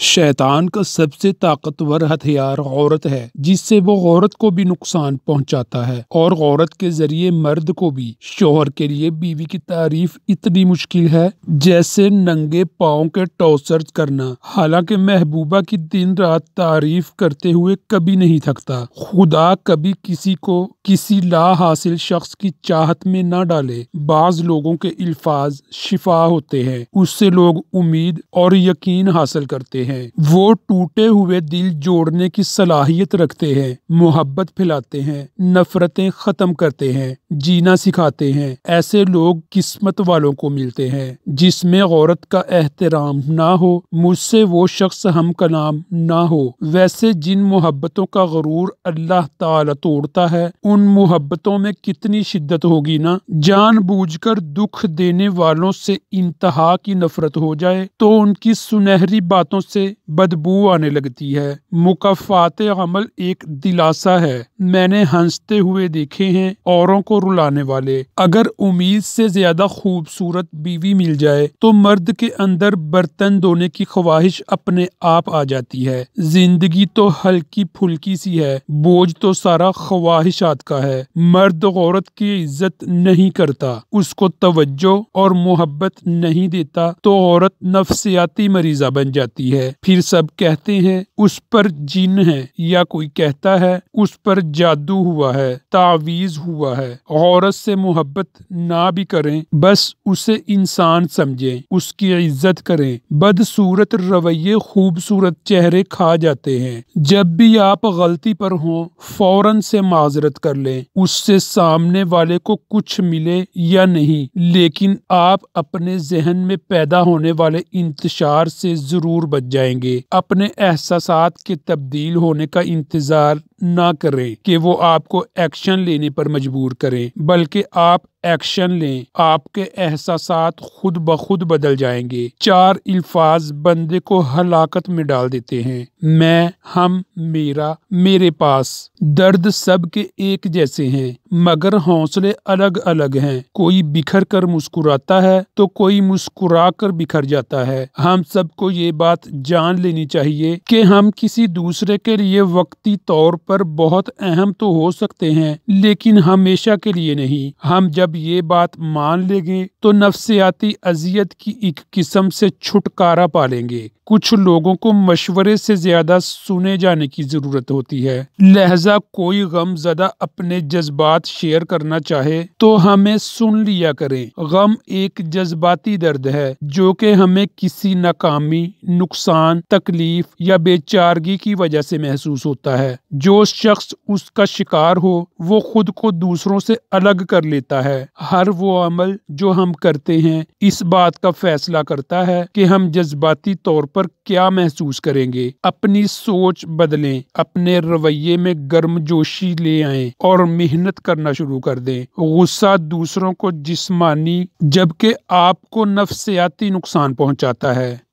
शैतान का सबसे ताकतवर हथियार औरत है जिससे वो औरत को भी नुकसान पहुंचाता है और औरत के जरिए मर्द को भी शोहर के लिए बीवी की तारीफ इतनी मुश्किल है जैसे नंगे पाओ के टॉसर करना हालांकि महबूबा की दिन रात तारीफ करते हुए कभी नहीं थकता खुदा कभी किसी को किसी ला हासिल शख्स की चाहत में ना डाले बाज लोगों के अल्फाज शिफा होते हैं उससे लोग उम्मीद और यकीन हासिल करते हैं हैं वो टूटे हुए दिल जोड़ने की सलाहियत रखते हैं मोहब्बत फैलाते हैं नफरतें खत्म करते हैं जीना सिखाते हैं ऐसे लोग किस्मत वालों को मिलते हैं जिसमें औरत का एहतराम ना हो मुझसे वो शख्स हम का नाम ना हो वैसे जिन मोहब्बतों का गरूर अल्लाह ताला तोड़ता है उन मोहब्बतों में कितनी शिद्दत होगी ना कर दुख देने वालों से इंतहा की नफरत हो जाए तो उनकी सुनहरी बातों से बदबू आने लगती है मुकाफात अमल एक दिलासा है मैंने हंसते हुए देखे हैं औरों को रुलाने वाले अगर उम्मीद से ज्यादा खूबसूरत बीवी मिल जाए तो मर्द के अंदर बर्तन धोने की ख्वाहिश अपने आप आ जाती है जिंदगी तो हल्की फुल्की सी है बोझ तो सारा ख्वाहिशात का है मर्द औरत की इज्जत नहीं करता उसको तवज्जो और मोहब्बत नहीं देता तो औरत नफसियाती मरीजा बन जाती है है फिर सब कहते हैं उस पर जिन है या कोई कहता है उस पर जादू हुआ है तावीज हुआ है औरत से मोहब्बत ना भी करें बस उसे इंसान समझें उसकी इज्जत करें बदसूरत रवैये खूबसूरत चेहरे खा जाते हैं जब भी आप गलती पर हों फौरन से माजरत कर लें उससे सामने वाले को कुछ मिले या नहीं लेकिन आप अपने जहन में पैदा होने वाले इंतजार से जरूर बच जाएंगे अपने एहसास के तब्दील होने का इंतज़ार ना करें कि वो आपको एक्शन लेने पर मजबूर करें बल्कि आप एक्शन लें आपके एहसास खुद ब खुद बदल जाएंगे चार अल्फाज बंदे को हलाकत में डाल देते हैं मैं हम मेरा मेरे पास दर्द सब के एक जैसे हैं मगर हौसले अलग अलग हैं कोई बिखर कर मुस्कुराता है तो कोई मुस्कुरा कर बिखर जाता है हम सबको ये बात जान लेनी चाहिए कि हम किसी दूसरे के लिए वक्ती तौर पर बहुत अहम तो हो सकते हैं लेकिन हमेशा के लिए नहीं हम जब ये बात मान लेंगे तो नफ्सियाती अजियत की एक किस्म से छुटकारा पा लेंगे कुछ लोगों को मशवरे से ज्यादा सुने जाने की जरूरत होती है लहजा कोई गम ज्यादा अपने जज्बात शेयर करना चाहे तो हमें सुन लिया करें गम एक जज्बाती दर्द है जो कि हमें किसी नाकामी नुकसान तकलीफ या बेचारगी की वजह से महसूस होता है जो शख्स उसका शिकार हो वो खुद को दूसरों से अलग कर लेता है हर वो अमल जो हम करते हैं इस बात का फैसला करता है कि हम जज्बाती तौर पर क्या महसूस करेंगे अपनी सोच बदलें अपने रवैये में गर्म जोशी ले आए और मेहनत करना शुरू कर दें गुस्सा दूसरों को जिस्मानी जबकि आपको नफसियाती नुकसान पहुंचाता है